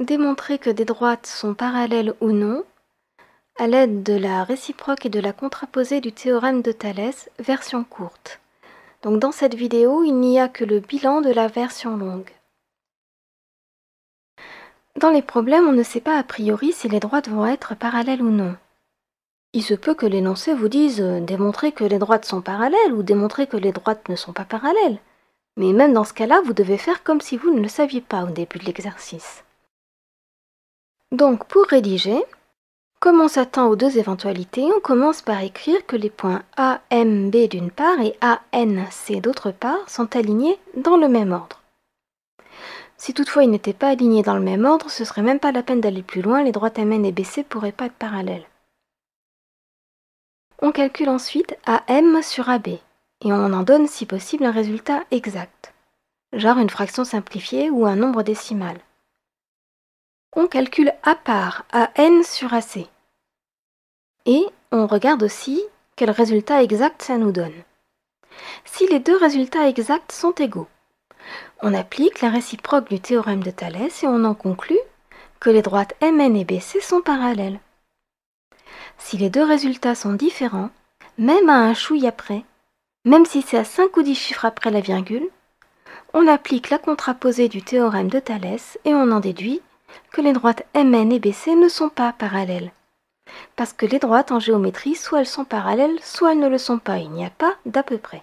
Démontrer que des droites sont parallèles ou non à l'aide de la réciproque et de la contraposée du théorème de Thalès, version courte. Donc dans cette vidéo, il n'y a que le bilan de la version longue. Dans les problèmes, on ne sait pas a priori si les droites vont être parallèles ou non. Il se peut que l'énoncé vous dise euh, démontrer que les droites sont parallèles ou démontrer que les droites ne sont pas parallèles. Mais même dans ce cas-là, vous devez faire comme si vous ne le saviez pas au début de l'exercice. Donc pour rédiger, comme on s'attend aux deux éventualités, on commence par écrire que les points A, M, B d'une part et A, N, C d'autre part sont alignés dans le même ordre. Si toutefois ils n'étaient pas alignés dans le même ordre, ce serait même pas la peine d'aller plus loin, les droites MN et BC pourraient pas être parallèles. On calcule ensuite AM sur AB et on en donne si possible un résultat exact, genre une fraction simplifiée ou un nombre décimal on calcule à part à n sur AC. Et on regarde aussi quel résultat exact ça nous donne. Si les deux résultats exacts sont égaux, on applique la réciproque du théorème de Thalès et on en conclut que les droites MN et BC sont parallèles. Si les deux résultats sont différents, même à un chouille après, même si c'est à 5 ou 10 chiffres après la virgule, on applique la contraposée du théorème de Thalès et on en déduit que les droites Mn et BC ne sont pas parallèles. Parce que les droites en géométrie, soit elles sont parallèles, soit elles ne le sont pas, il n'y a pas d'à peu près.